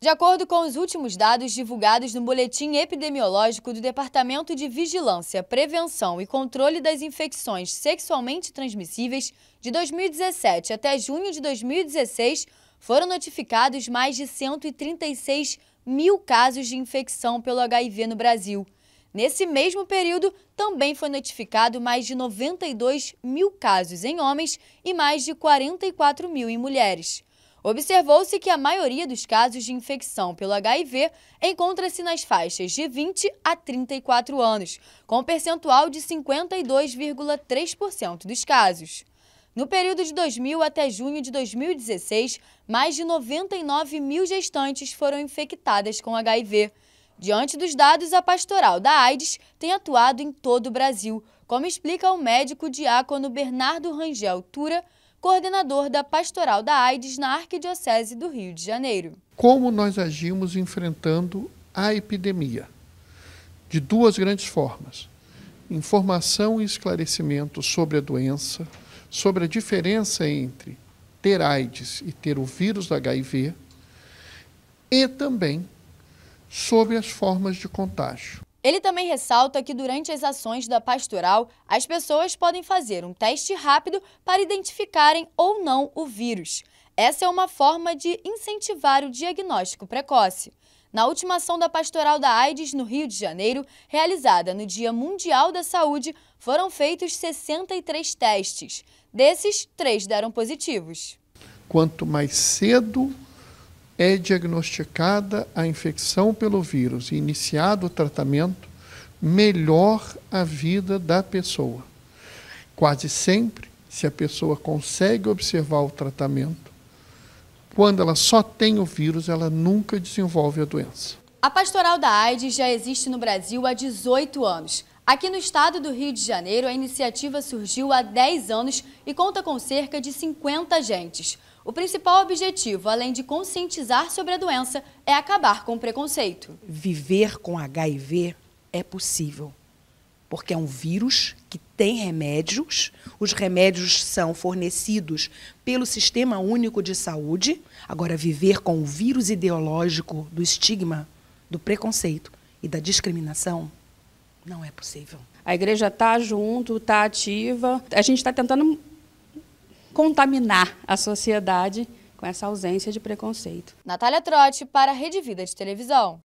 De acordo com os últimos dados divulgados no Boletim Epidemiológico do Departamento de Vigilância, Prevenção e Controle das Infecções Sexualmente Transmissíveis, de 2017 até junho de 2016, foram notificados mais de 136 mil casos de infecção pelo HIV no Brasil. Nesse mesmo período, também foi notificado mais de 92 mil casos em homens e mais de 44 mil em mulheres. Observou-se que a maioria dos casos de infecção pelo HIV encontra-se nas faixas de 20 a 34 anos, com um percentual de 52,3% dos casos. No período de 2000 até junho de 2016, mais de 99 mil gestantes foram infectadas com HIV. Diante dos dados, a pastoral da AIDS tem atuado em todo o Brasil, como explica o médico diácono Bernardo Rangel Tura, coordenador da Pastoral da AIDS na Arquidiocese do Rio de Janeiro. Como nós agimos enfrentando a epidemia? De duas grandes formas: informação e esclarecimento sobre a doença, sobre a diferença entre ter AIDS e ter o vírus da HIV, e também sobre as formas de contágio. Ele também ressalta que durante as ações da pastoral, as pessoas podem fazer um teste rápido para identificarem ou não o vírus. Essa é uma forma de incentivar o diagnóstico precoce. Na última ação da Pastoral da AIDS no Rio de Janeiro, realizada no Dia Mundial da Saúde, foram feitos 63 testes. Desses, três deram positivos. Quanto mais cedo é diagnosticada a infecção pelo vírus e iniciado o tratamento, melhor a vida da pessoa. Quase sempre, se a pessoa consegue observar o tratamento, quando ela só tem o vírus, ela nunca desenvolve a doença. A pastoral da AIDS já existe no Brasil há 18 anos. Aqui no estado do Rio de Janeiro, a iniciativa surgiu há 10 anos e conta com cerca de 50 agentes. O principal objetivo, além de conscientizar sobre a doença, é acabar com o preconceito. Viver com HIV é possível, porque é um vírus que tem remédios. Os remédios são fornecidos pelo Sistema Único de Saúde. Agora, viver com o vírus ideológico do estigma, do preconceito e da discriminação não é possível. A igreja está junto, está ativa. A gente está tentando contaminar a sociedade com essa ausência de preconceito. Natália Trotti para a Rede Vida de Televisão.